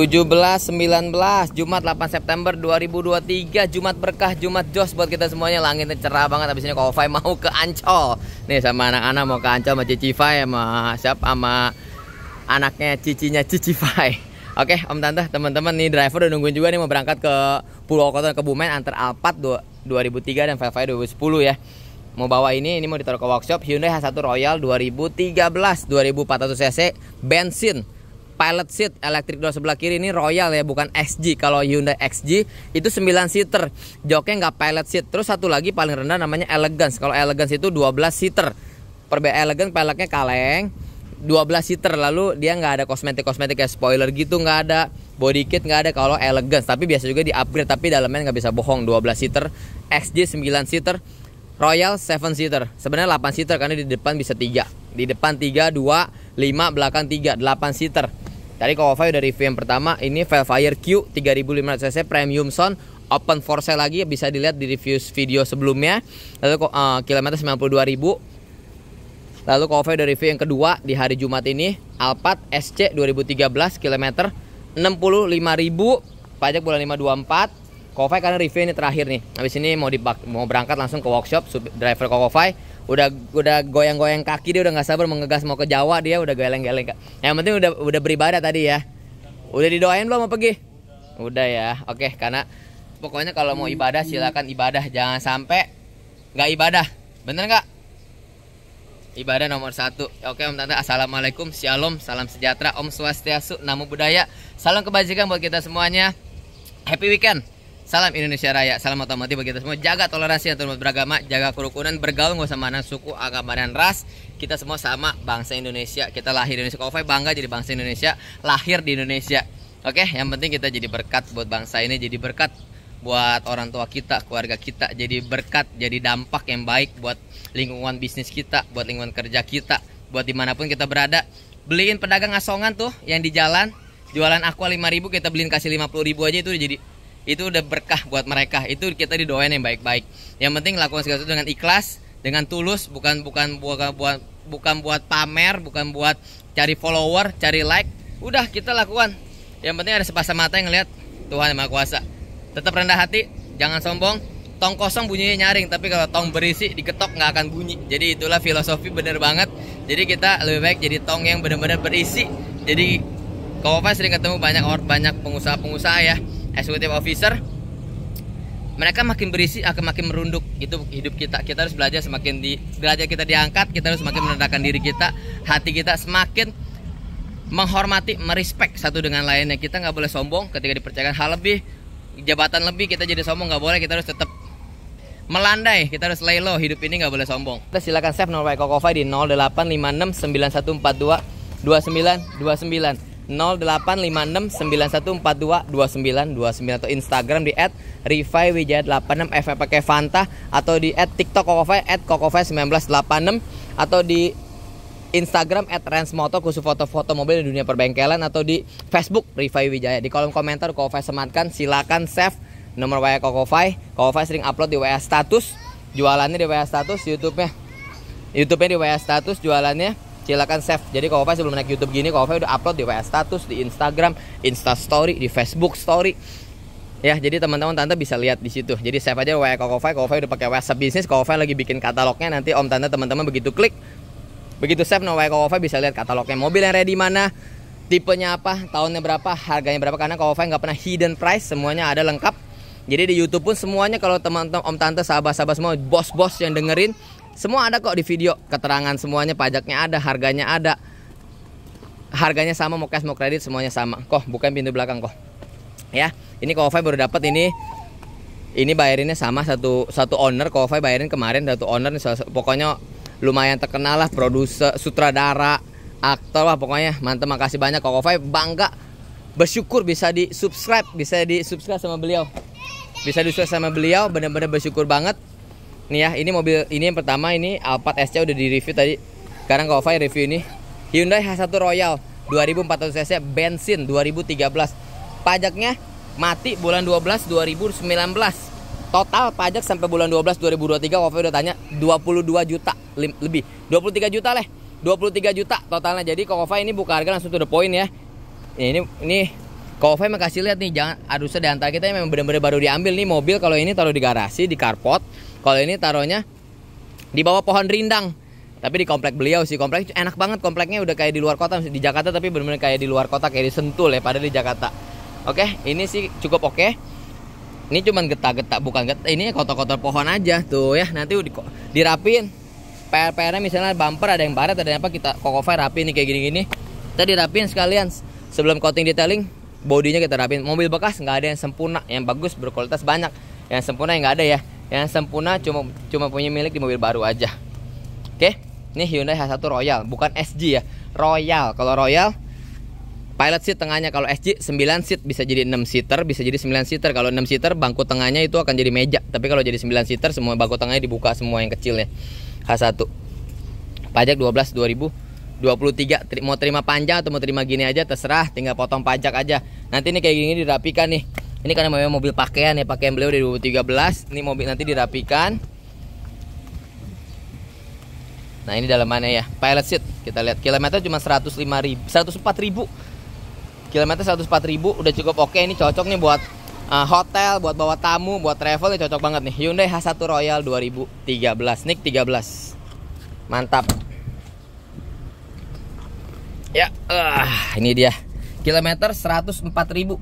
17 19 Jumat 8 September 2023 Jumat berkah Jumat jos buat kita semuanya langit cerah banget habis ini Kofai mau ke Ancol nih sama anak-anak mau ke Ancol sama Cici Fai sama siapa sama anaknya cicinya Cici Fai Oke Om Tante teman-teman nih driver udah nungguin juga nih mau berangkat ke Pulau Kota ke Bumen antar Alphard 2003 dan Velfire 2010 ya mau bawa ini ini mau ditaruh ke workshop Hyundai H1 Royal 2013 2400 cc bensin pilot seat elektrik door sebelah kiri ini Royal ya bukan XG kalau Hyundai XG itu 9 seater joknya nggak pilot seat terus satu lagi paling rendah namanya Elegance kalau Elegance itu 12 seater perbe Elegance peleknya kaleng 12 seater lalu dia nggak ada kosmetik kosmetik kayak spoiler gitu nggak ada body kit nggak ada kalau elegance tapi biasa juga di upgrade tapi dalamnya nggak bisa bohong 12 seater XJ 9 seater Royal 7 seater sebenarnya 8 seater karena di depan bisa 3 di depan 3 2 5 belakang 3 8 seater Tadi Kawafai dari review yang pertama, ini Velfire Q 3500 cc premium sound open for sale lagi bisa dilihat di review video sebelumnya. Lalu uh, kilometer 92.000. Lalu Kawafai dari review yang kedua di hari Jumat ini, Alphard SC 2013 kilometer 65.000, pajak bulan 524. Kofai karena review ini terakhir nih. Habis ini mau di mau berangkat langsung ke workshop driver Kofai udah udah goyang-goyang kaki dia udah nggak sabar mengegas mau ke Jawa dia udah geleng-geleng yang penting udah udah beribadah tadi ya udah didoain belum mau pergi udah ya oke karena pokoknya kalau mau ibadah silakan ibadah jangan sampai nggak ibadah bener nggak ibadah nomor satu oke om tante assalamualaikum shalom salam sejahtera om swastiastu namo buddhaya salam kebajikan buat kita semuanya happy weekend Salam Indonesia Raya, salam otomotif bagi kita semua. Jaga toleransi antar umat beragama, jaga kerukunan, bergaul nggak usah mana suku, agama dan ras. Kita semua sama bangsa Indonesia. Kita lahir di Indonesia. Kofai bangga jadi bangsa Indonesia, lahir di Indonesia. Oke, yang penting kita jadi berkat buat bangsa ini, jadi berkat buat orang tua kita, keluarga kita, jadi berkat, jadi dampak yang baik buat lingkungan bisnis kita, buat lingkungan kerja kita, buat dimanapun kita berada. Beliin pedagang asongan tuh yang di jalan, jualan aqua 5000 kita beliin kasih 50.000 aja itu jadi itu udah berkah buat mereka itu kita didoain yang baik-baik yang penting lakukan segala sesuatu dengan ikhlas dengan tulus bukan bukan bukan buat bukan buat pamer bukan buat cari follower cari like udah kita lakukan yang penting ada sepasang mata yang ngelihat Tuhan yang maha kuasa tetap rendah hati jangan sombong tong kosong bunyinya nyaring tapi kalau tong berisi diketok nggak akan bunyi jadi itulah filosofi bener banget jadi kita lebih baik jadi tong yang benar-benar berisi jadi apa sering ketemu banyak orang banyak pengusaha-pengusaha ya executive officer mereka makin berisi akan ah, makin merunduk itu hidup kita kita harus belajar semakin di derajat kita diangkat kita harus semakin merendahkan diri kita hati kita semakin menghormati merespek satu dengan lainnya kita nggak boleh sombong ketika dipercayakan hal lebih jabatan lebih kita jadi sombong nggak boleh kita harus tetap melandai kita harus lay low hidup ini nggak boleh sombong kita silakan save nomor Koko di 0856 9142 2929 085691422929 atau Instagram di @rifaiwijaya86 F pakai Fanta atau di @tiktok kokofai @kokofai1986 atau di Instagram at Rensmoto khusus foto-foto mobil di dunia perbengkelan atau di Facebook Rifai Wijaya. Di kolom komentar Kokofai sematkan silakan save nomor WA Kokofai. Kokofai sering upload di WA status, jualannya di WA status, YouTube-nya. YouTube-nya di WA status, jualannya silakan save jadi kalau sebelum naik YouTube gini kalau udah upload di WA status di Instagram Insta Story di Facebook Story ya jadi teman-teman tante bisa lihat di situ jadi save aja WA Kokofai Kokofai udah pakai WhatsApp bisnis Kokofai lagi bikin katalognya nanti om tante teman-teman begitu klik begitu save no WA Kokofai bisa lihat katalognya mobil yang ready mana tipenya apa tahunnya berapa harganya berapa karena Kokofai nggak pernah hidden price semuanya ada lengkap jadi di YouTube pun semuanya kalau teman-teman om tante sahabat-sahabat semua bos-bos yang dengerin semua ada kok di video, keterangan semuanya, pajaknya ada, harganya ada. Harganya sama mau cash mau kredit semuanya sama. Kok bukan pintu belakang kok. Ya, ini kofai baru dapat ini ini bayarinnya sama satu satu owner kofai bayarin kemarin satu owner pokoknya lumayan terkenal lah produser sutradara aktor lah pokoknya mantep makasih banyak kofai bangga bersyukur bisa di subscribe bisa di subscribe sama beliau bisa di subscribe sama beliau bener-bener bersyukur banget Nih ya, ini mobil ini yang pertama ini Alphard SC udah di-review tadi. Sekarang Kak Ova review ini Hyundai H1 Royal 2400 cc bensin 2013. Pajaknya mati bulan 12 2019. Total pajak sampai bulan 12 2023 Kak Ova udah tanya 22 juta lebih. 23 juta leh. 23 juta totalnya. Jadi Kak Ova ini buka harga langsung to the point ya. Ini ini Kofe emang kasih lihat nih, jangan aduh sedang kita yang memang benar-benar baru diambil nih mobil kalau ini taruh di garasi, di carport, kalau ini taruhnya di bawah pohon rindang. Tapi di komplek beliau sih komplek enak banget kompleknya udah kayak di luar kota di Jakarta tapi benar-benar kayak di luar kota kayak di Sentul ya padahal di Jakarta. Oke, ini sih cukup oke. Ini cuman getah-getah, bukan getah. ini kotor-kotor pohon aja tuh ya nanti dirapin. PR-PR-nya misalnya bumper ada yang baret ada yang apa kita kokover rapin nih kayak gini-gini. Kita dirapin sekalian sebelum coating detailing bodinya kita rapin mobil bekas nggak ada yang sempurna yang bagus berkualitas banyak yang sempurna yang nggak ada ya yang sempurna cuma cuma punya milik di mobil baru aja oke ini Hyundai H1 Royal bukan SG ya Royal kalau Royal pilot seat tengahnya kalau SG 9 seat bisa jadi 6 seater bisa jadi 9 seater kalau 6 seater bangku tengahnya itu akan jadi meja tapi kalau jadi 9 seater semua bangku tengahnya dibuka semua yang kecil ya H1 pajak 12 2000 23 mau terima panjang atau mau terima gini aja terserah tinggal potong pajak aja nanti ini kayak gini dirapikan nih ini kan memang mobil pakaian ya pakaian beliau dari 2013 ini mobil nanti dirapikan nah ini dalamannya ya pilot seat kita lihat kilometer cuma 105 ribu 104 ribu kilometer 104 ribu udah cukup oke ini cocok nih buat uh, hotel buat bawa tamu buat travel ini ya, cocok banget nih Hyundai H1 Royal 2013 Nick 13 mantap ya uh, ini dia kilometer 104 ribu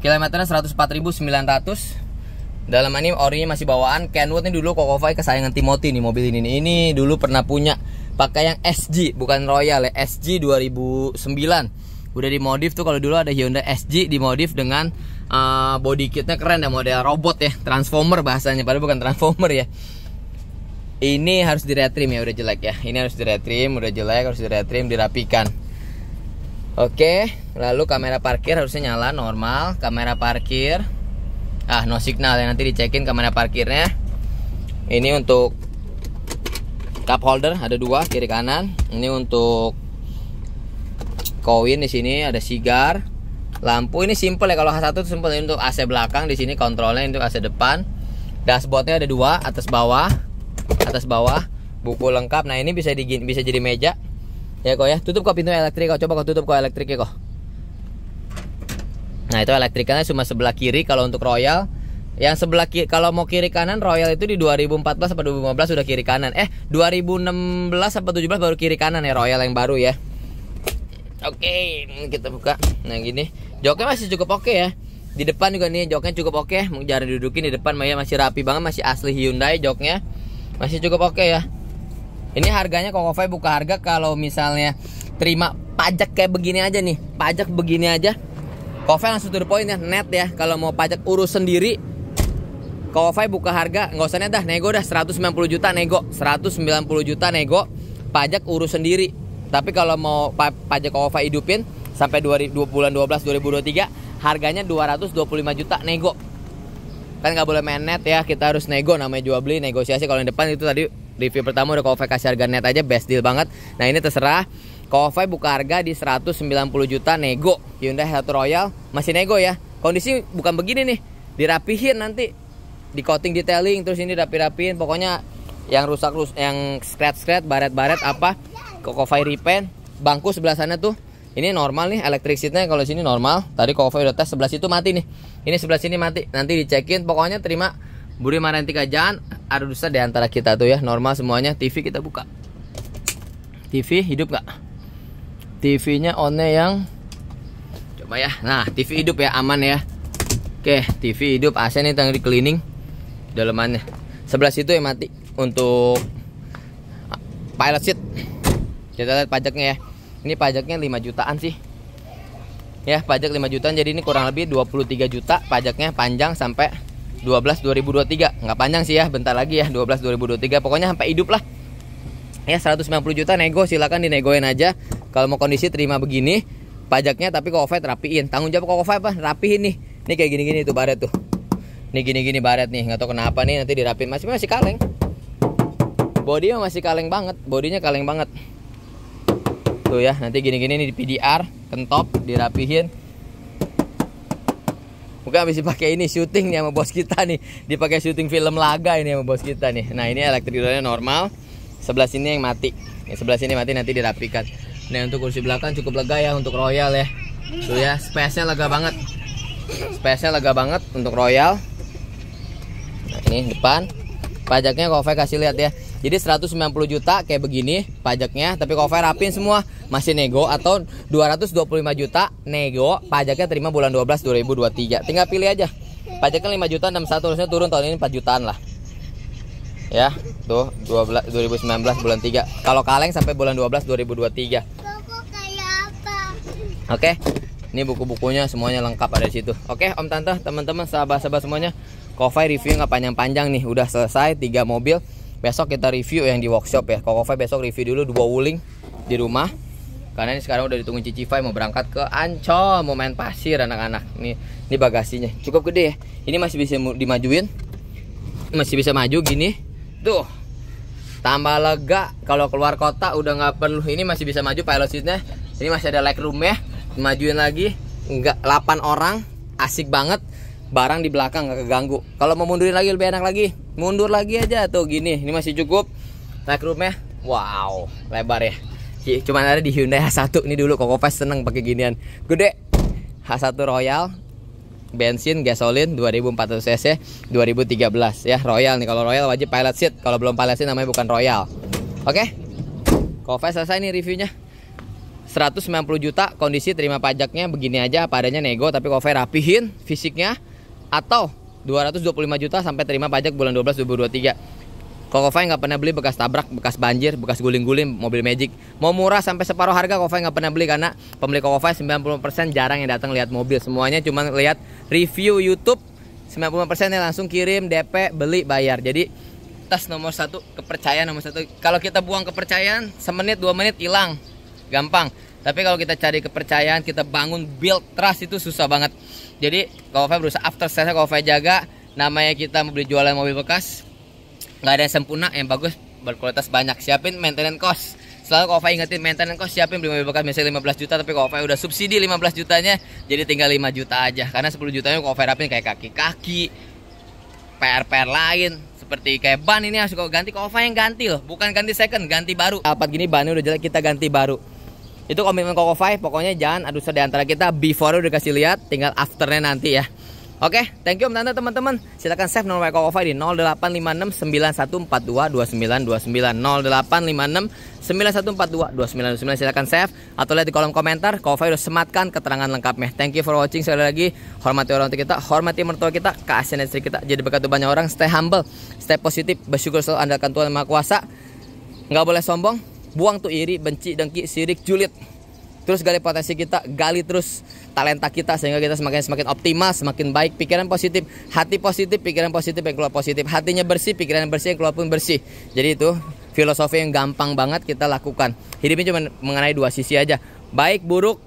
Kilometernya 104.900. Dalam ini orinya masih bawaan. Kenwood ini dulu Kokovai kesayangan Timothy nih mobil ini. Nih. Ini dulu pernah punya pakai yang SG bukan Royal ya, SG 2009. Udah dimodif tuh kalau dulu ada Hyundai SG dimodif dengan uh, body kitnya keren ya model robot ya, transformer bahasanya padahal bukan transformer ya ini harus diretrim ya udah jelek ya ini harus diretrim udah jelek harus diretrim dirapikan Oke, lalu kamera parkir harusnya nyala normal, kamera parkir. Ah, no signal ya nanti dicekin kamera parkirnya. Ini untuk cup holder ada dua kiri kanan. Ini untuk koin di sini ada sigar. Lampu ini simple ya kalau H1 itu simple ini untuk AC belakang di sini kontrolnya untuk AC depan. Dashboardnya ada dua atas bawah, atas bawah. Buku lengkap. Nah ini bisa di, bisa jadi meja Ya kok ya, tutup kok pintu elektrik kok. Coba kok tutup kok elektriknya kok. Nah, itu elektrikannya cuma sebelah kiri kalau untuk Royal. Yang sebelah kiri kalau mau kiri kanan Royal itu di 2014 atau 2015 sudah kiri kanan. Eh, 2016 atau 17 baru kiri kanan ya Royal yang baru ya. Oke, kita buka. Nah, gini. Joknya masih cukup oke ya. Di depan juga nih joknya cukup oke. Okay. Jarang didudukin di depan Maya masih rapi banget, masih asli Hyundai joknya. Masih cukup oke ya. Ini harganya Kokofai buka harga kalau misalnya terima pajak kayak begini aja nih, pajak begini aja. Kokofai langsung to the ya, net ya. Kalau mau pajak urus sendiri, Kokofai buka harga nggak usah dah nego dah 190 juta nego, 190 juta nego, pajak urus sendiri. Tapi kalau mau pajak Kokofai hidupin sampai 20 bulan 12 2023 harganya 225 juta nego kan nggak boleh main net ya kita harus nego namanya jual beli negosiasi kalau yang depan itu tadi Review pertama udah Kofai kasih harga net aja best deal banget. Nah, ini terserah Kofai buka harga di 190 juta nego. Hyundai satu Royal masih nego ya. Kondisi bukan begini nih. Dirapihin nanti. Di coating detailing terus ini rapi-rapiin. Pokoknya yang rusak rus yang scratch-scratch, baret-baret apa Kofai repaint. Bangku sebelah sana tuh ini normal nih elektrik seatnya kalau sini normal tadi Kofai udah tes sebelah situ mati nih ini sebelah sini mati nanti dicekin pokoknya terima Budi Maranti ajaan, ada dusta di antara kita tuh ya normal semuanya TV kita buka TV hidup nggak TV-nya on nya yang coba ya nah TV hidup ya aman ya oke TV hidup AC nih tengah di cleaning dalamannya sebelah situ yang mati untuk pilot seat kita lihat pajaknya ya ini pajaknya 5 jutaan sih ya pajak 5 jutaan jadi ini kurang lebih 23 juta pajaknya panjang sampai 12 2023 nggak panjang sih ya bentar lagi ya 12 2023 pokoknya sampai hidup lah ya 190 juta nego silakan dinegoin aja kalau mau kondisi terima begini pajaknya tapi covid rapiin tanggung jawab covid apa rapiin nih ini kayak gini-gini tuh baret tuh ini gini-gini baret nih nggak tahu kenapa nih nanti dirapin masih masih kaleng bodinya masih kaleng banget bodinya kaleng banget tuh ya nanti gini-gini nih di PDR kentop dirapihin Bukan habis dipakai ini syuting nih sama bos kita nih. Dipakai syuting film laga ini sama bos kita nih. Nah, ini drone normal. Sebelah sini yang mati. Yang sebelah sini mati nanti dirapikan. Nah, untuk kursi belakang cukup lega ya untuk Royal ya. Tuh ya, space-nya lega banget. Space-nya lega banget untuk Royal. Nah, ini depan. Pajaknya Kofe kasih lihat ya. Jadi 190 juta kayak begini pajaknya, tapi Kofe rapin semua masih nego atau 225 juta nego pajaknya terima bulan 12 2023 tinggal pilih aja pajaknya 5 juta 61 harusnya turun tahun ini 4 jutaan lah ya tuh 12 2019 bulan 3 kalau kaleng sampai bulan 12 2023 oke okay? ini buku-bukunya semuanya lengkap ada di situ oke okay, om tante teman-teman sahabat-sahabat semuanya Kofai review nggak panjang-panjang nih udah selesai 3 mobil besok kita review yang di workshop ya Kofai besok review dulu dua wuling di rumah karena ini sekarang udah ditunggu Cici Fai mau berangkat ke Ancol mau main pasir anak-anak nih ini bagasinya cukup gede ya ini masih bisa dimajuin masih bisa maju gini tuh tambah lega kalau keluar kota udah nggak perlu ini masih bisa maju pilot seatnya ini masih ada legroom ya majuin lagi nggak 8 orang asik banget barang di belakang nggak keganggu kalau mau mundurin lagi lebih enak lagi mundur lagi aja tuh gini ini masih cukup legroom ya wow lebar ya Iya, cuman ada di Hyundai H1 nih dulu Kokopas seneng pakai ginian gede H1 Royal bensin gasolin 2400 cc 2013 ya Royal nih kalau Royal wajib pilot seat kalau belum pilot seat namanya bukan Royal oke okay? selesai nih reviewnya 190 juta kondisi terima pajaknya begini aja padanya nego tapi Kofe rapihin fisiknya atau 225 juta sampai terima pajak bulan 12 2023 Kofai nggak pernah beli bekas tabrak, bekas banjir, bekas guling-guling, mobil magic. Mau murah sampai separuh harga Kofai nggak pernah beli karena pembeli Kofai 90% jarang yang datang lihat mobil. Semuanya cuma lihat review YouTube. 90% yang langsung kirim DP, beli, bayar. Jadi tas nomor satu kepercayaan nomor satu. Kalau kita buang kepercayaan, semenit dua menit hilang, gampang. Tapi kalau kita cari kepercayaan, kita bangun build trust itu susah banget. Jadi Kofai berusaha after sales Kofai jaga. Namanya kita mau beli jualan mobil bekas, nggak ada yang sempurna yang bagus berkualitas banyak siapin maintenance cost selalu Kofa ingetin maintenance cost siapin beli mobil bekas misalnya 15 juta tapi Kofa udah subsidi 15 jutanya jadi tinggal 5 juta aja karena 10 jutanya Kofa rapin kayak kaki-kaki PR-PR lain seperti kayak ban ini harus kau ganti Kofa yang ganti loh bukan ganti second ganti baru dapat gini bannya udah jelek kita ganti baru itu komitmen Koko Five pokoknya jangan aduh sedih antara kita before udah kasih lihat tinggal afternya nanti ya Oke, okay, thank you Om Tante teman-teman. Silakan save nomor Eko di 085691422929 085691422929 silakan save atau lihat di kolom komentar Kova udah sematkan keterangan lengkapnya. Thank you for watching sekali lagi. Hormati orang tua kita, hormati mertua kita, kasihan istri kita. Jadi berkat banyak orang, stay humble, stay positif, bersyukur selalu andalkan Tuhan Maha Kuasa. Enggak boleh sombong, buang tuh iri, benci, dengki, sirik, julid terus gali potensi kita gali terus talenta kita sehingga kita semakin semakin optimal semakin baik pikiran positif hati positif pikiran positif yang keluar positif hatinya bersih pikiran bersih yang keluar pun bersih jadi itu filosofi yang gampang banget kita lakukan Hidupnya cuma mengenai dua sisi aja baik buruk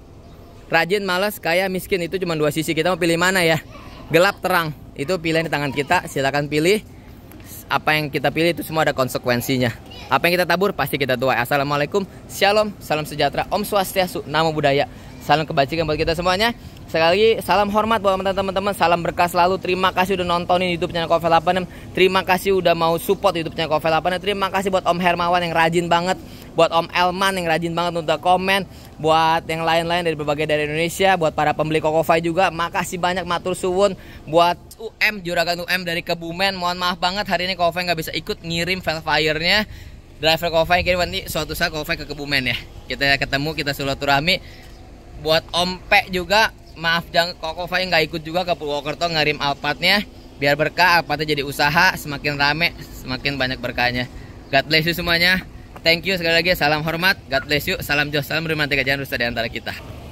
rajin malas kaya miskin itu cuma dua sisi kita mau pilih mana ya gelap terang itu pilihan di tangan kita silakan pilih apa yang kita pilih itu semua ada konsekuensinya. Apa yang kita tabur pasti kita tuai. Assalamualaikum, shalom, salam sejahtera, om swastiastu, namo budaya. Salam kebajikan buat kita semuanya. Sekali lagi salam hormat buat teman-teman, salam berkah selalu. Terima kasih udah nontonin YouTube-nya Kofel 86. Terima kasih udah mau support YouTube-nya Kofel 86. Terima kasih buat Om Hermawan yang rajin banget, buat Om Elman yang rajin banget untuk komen, buat yang lain-lain dari berbagai dari Indonesia, buat para pembeli kofe juga. Makasih banyak matur suwun buat UM juragan UM dari Kebumen mohon maaf banget hari ini Kofeng nggak bisa ikut ngirim Velfire-nya driver Kofeng kirim nanti suatu saat Kofeng ke Kebumen ya kita ketemu kita silaturahmi buat Ompe juga maaf jangan kok Kofe nggak ikut juga ke Purwokerto ngirim alpatnya biar berkah alpatnya jadi usaha semakin rame semakin banyak berkahnya God bless you semuanya Thank you sekali lagi. Salam hormat. God bless you. Salam jos. Salam romantika. Jangan rusak di antara kita.